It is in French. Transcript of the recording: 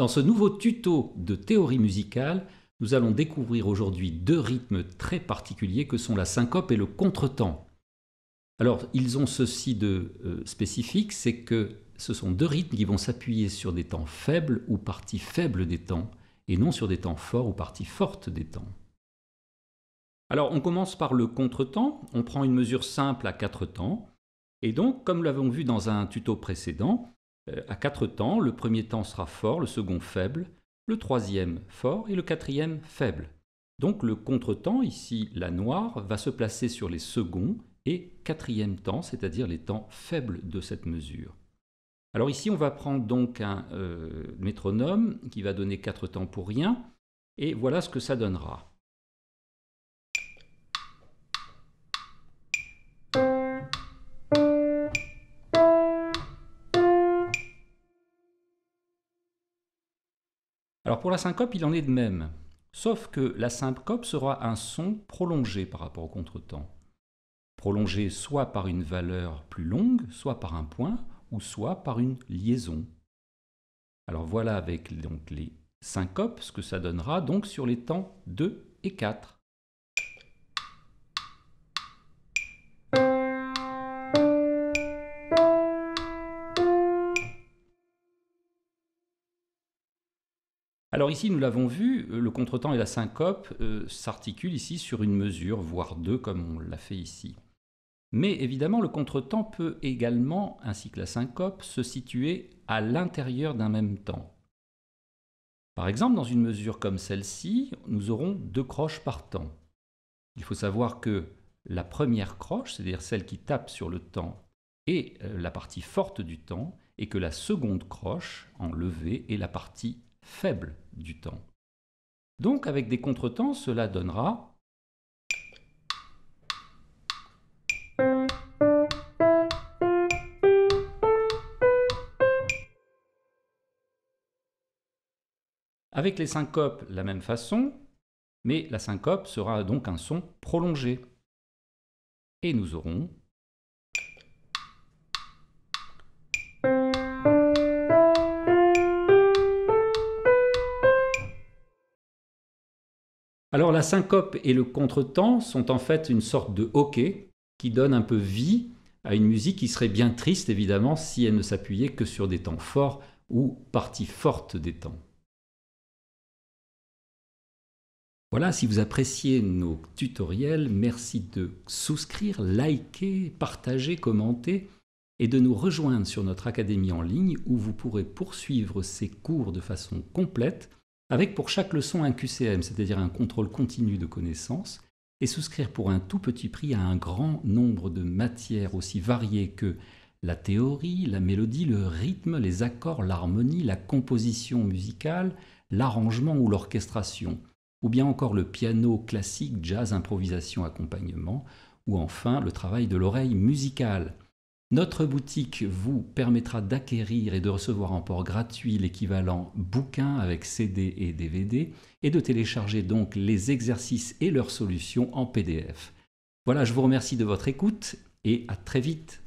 Dans ce nouveau tuto de théorie musicale, nous allons découvrir aujourd'hui deux rythmes très particuliers que sont la syncope et le contretemps. Alors, ils ont ceci de euh, spécifique, c'est que ce sont deux rythmes qui vont s'appuyer sur des temps faibles ou parties faibles des temps, et non sur des temps forts ou parties fortes des temps. Alors, on commence par le contretemps, on prend une mesure simple à quatre temps, et donc, comme l'avons vu dans un tuto précédent, euh, à quatre temps. Le premier temps sera fort, le second faible, le troisième fort et le quatrième faible. Donc le contre-temps, ici la noire, va se placer sur les seconds et quatrième temps, c'est-à-dire les temps faibles de cette mesure. Alors ici, on va prendre donc un euh, métronome qui va donner quatre temps pour rien, et voilà ce que ça donnera. Alors pour la syncope, il en est de même. Sauf que la syncope sera un son prolongé par rapport au contretemps. Prolongé soit par une valeur plus longue, soit par un point, ou soit par une liaison. Alors voilà avec donc les syncopes ce que ça donnera donc sur les temps 2 et 4. Alors ici, nous l'avons vu, euh, le contretemps et la syncope euh, s'articulent ici sur une mesure, voire deux, comme on l'a fait ici. Mais évidemment, le contretemps peut également, ainsi que la syncope, se situer à l'intérieur d'un même temps. Par exemple, dans une mesure comme celle-ci, nous aurons deux croches par temps. Il faut savoir que la première croche, c'est-à-dire celle qui tape sur le temps, est euh, la partie forte du temps, et que la seconde croche, en levée, est la partie faible du temps. Donc avec des contretemps, cela donnera Avec les syncopes, la même façon, mais la syncope sera donc un son prolongé. Et nous aurons Alors la syncope et le contretemps sont en fait une sorte de hockey qui donne un peu vie à une musique qui serait bien triste évidemment si elle ne s'appuyait que sur des temps forts ou parties fortes des temps. Voilà, si vous appréciez nos tutoriels, merci de souscrire, liker, partager, commenter et de nous rejoindre sur notre académie en ligne où vous pourrez poursuivre ces cours de façon complète avec pour chaque leçon un QCM, c'est-à-dire un contrôle continu de connaissances, et souscrire pour un tout petit prix à un grand nombre de matières aussi variées que la théorie, la mélodie, le rythme, les accords, l'harmonie, la composition musicale, l'arrangement ou l'orchestration, ou bien encore le piano classique, jazz, improvisation, accompagnement, ou enfin le travail de l'oreille musicale. Notre boutique vous permettra d'acquérir et de recevoir en port gratuit l'équivalent bouquin avec CD et DVD et de télécharger donc les exercices et leurs solutions en PDF. Voilà, je vous remercie de votre écoute et à très vite.